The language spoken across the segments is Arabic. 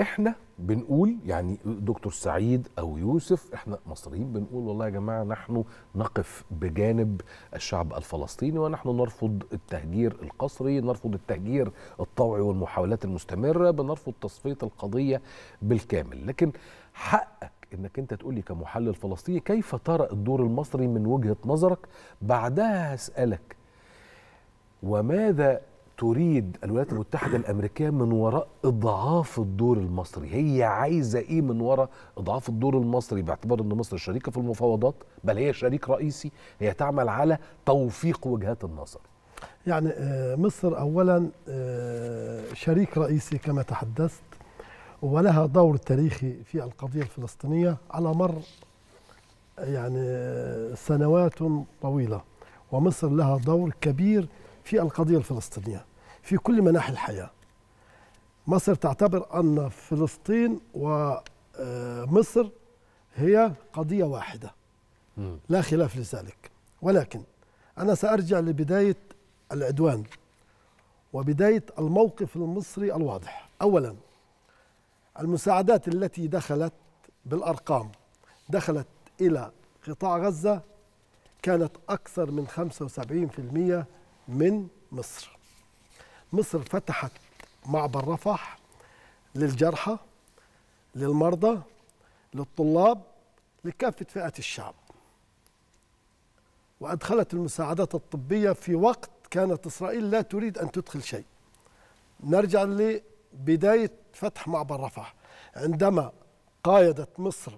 احنا بنقول يعني دكتور سعيد او يوسف احنا مصريين بنقول والله يا جماعه نحن نقف بجانب الشعب الفلسطيني ونحن نرفض التهجير القسري، نرفض التهجير الطوعي والمحاولات المستمره، بنرفض تصفيه القضيه بالكامل، لكن حقك انك انت تقول لي كمحلل فلسطيني كيف ترى الدور المصري من وجهه نظرك؟ بعدها هسالك وماذا تريد الولايات المتحدة الأمريكية من وراء إضعاف الدور المصري هي عايزة إيه من وراء إضعاف الدور المصري باعتبار أن مصر شريكة في المفاوضات بل هي شريك رئيسي هي تعمل على توفيق وجهات النظر يعني آه، مصر أولا آه، شريك رئيسي كما تحدثت ولها دور تاريخي في القضية الفلسطينية على مر يعني آه، سنوات طويلة ومصر لها دور كبير في القضية الفلسطينية في كل مناحي الحياة مصر تعتبر أن فلسطين ومصر آه، هي قضية واحدة لا خلاف لذلك ولكن أنا سأرجع لبداية العدوان وبداية الموقف المصري الواضح أولا المساعدات التي دخلت بالأرقام دخلت إلى قطاع غزة كانت أكثر من 75% من مصر مصر فتحت معبر رفح للجرحى للمرضى للطلاب لكافة فئة الشعب وأدخلت المساعدات الطبية في وقت كانت إسرائيل لا تريد أن تدخل شيء نرجع لبداية فتح معبر رفح عندما قايدت مصر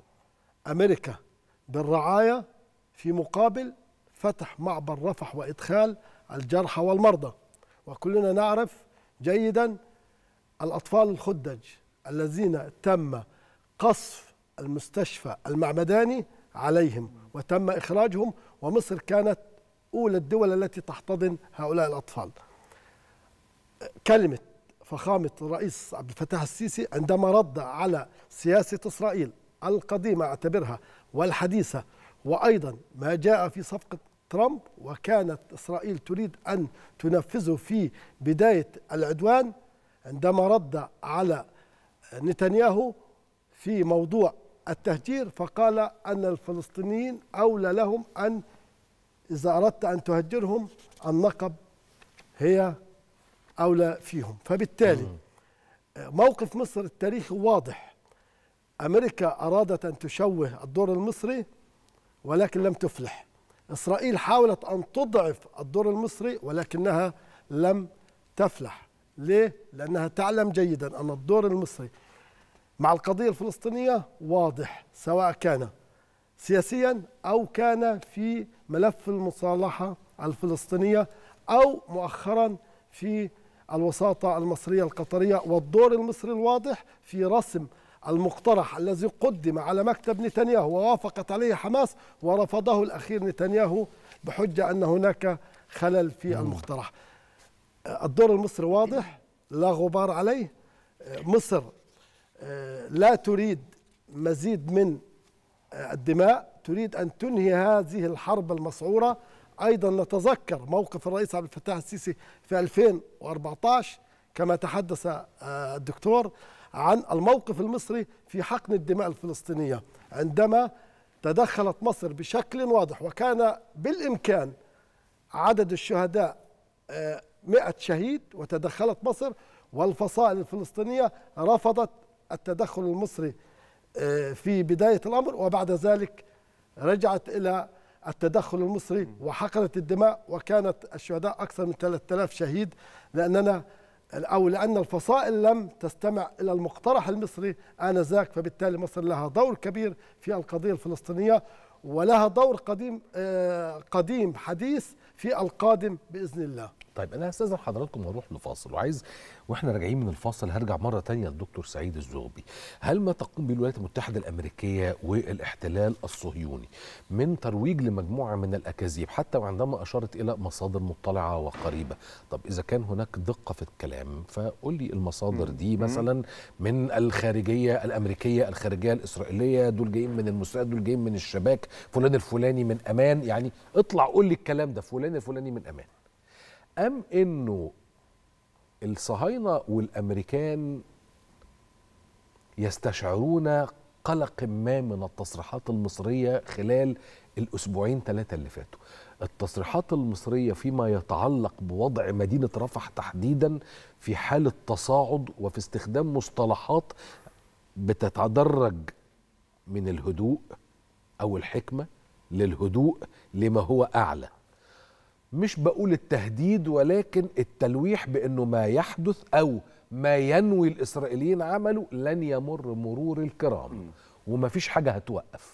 أمريكا بالرعاية في مقابل فتح معبر رفح وإدخال الجرحى والمرضى وكلنا نعرف جيدا الأطفال الخدج الذين تم قصف المستشفى المعمداني عليهم وتم إخراجهم ومصر كانت أولى الدول التي تحتضن هؤلاء الأطفال كلمة فخامة الرئيس عبد الفتاح السيسي عندما رد على سياسة إسرائيل القديمة اعتبرها والحديثة وأيضا ما جاء في صفقة ترامب وكانت إسرائيل تريد أن تنفذه في بداية العدوان عندما رد على نتنياهو في موضوع التهجير فقال أن الفلسطينيين أولى لهم أن إذا أردت أن تهجرهم النقب هي أولى فيهم فبالتالي موقف مصر التاريخي واضح أمريكا أرادت أن تشوه الدور المصري ولكن لم تفلح إسرائيل حاولت أن تضعف الدور المصري ولكنها لم تفلح ليه؟ لأنها تعلم جيدا أن الدور المصري مع القضية الفلسطينية واضح سواء كان سياسيا أو كان في ملف المصالحة الفلسطينية أو مؤخرا في الوساطة المصرية القطرية والدور المصري الواضح في رسم المقترح الذي قدم على مكتب نتنياهو ووافقت عليه حماس ورفضه الأخير نتنياهو بحجة أن هناك خلل في المقترح الدور المصري واضح لا غبار عليه مصر آه، لا تريد مزيد من آه، الدماء تريد أن تنهي هذه الحرب المسعورة أيضا نتذكر موقف الرئيس عبد الفتاح السيسي في 2014 كما تحدث آه، الدكتور عن الموقف المصري في حقن الدماء الفلسطينية عندما تدخلت مصر بشكل واضح وكان بالإمكان عدد الشهداء 100 آه، شهيد وتدخلت مصر والفصائل الفلسطينية رفضت التدخل المصري آه، في بداية الأمر وبعد ذلك رجعت إلى التدخل المصري وحقنت الدماء وكانت الشهداء أكثر من 3000 شهيد لأننا أو لأن الفصائل لم تستمع إلى المقترح المصري آنذاك فبالتالي مصر لها دور كبير في القضية الفلسطينية ولها دور قديم آه، قديم حديث في القادم بإذن الله طيب انا هستاذن حضراتكم واروح لفاصل وعايز واحنا راجعين من الفاصل هرجع مره تانية للدكتور سعيد الزغبي هل ما تقوم به الولايات المتحده الامريكيه والاحتلال الصهيوني من ترويج لمجموعه من الاكاذيب حتى وعندما اشارت الى مصادر مطلعه وقريبه طب اذا كان هناك دقه في الكلام فقول لي المصادر دي مثلا من الخارجيه الامريكيه الخارجيه الاسرائيليه دول جايين من الموساد دول جايين من الشباك فلان الفلاني من امان يعني اطلع قول لي الكلام ده فلان الفلاني من امان أم إنه الصهاينة والأمريكان يستشعرون قلق ما من التصريحات المصرية خلال الأسبوعين ثلاثة اللي فاتوا التصريحات المصرية فيما يتعلق بوضع مدينة رفح تحديدا في حالة تصاعد وفي استخدام مصطلحات بتتدرج من الهدوء أو الحكمة للهدوء لما هو أعلى مش بقول التهديد ولكن التلويح بانه ما يحدث او ما ينوي الاسرائيليين عمله لن يمر مرور الكرام ومفيش حاجه هتوقف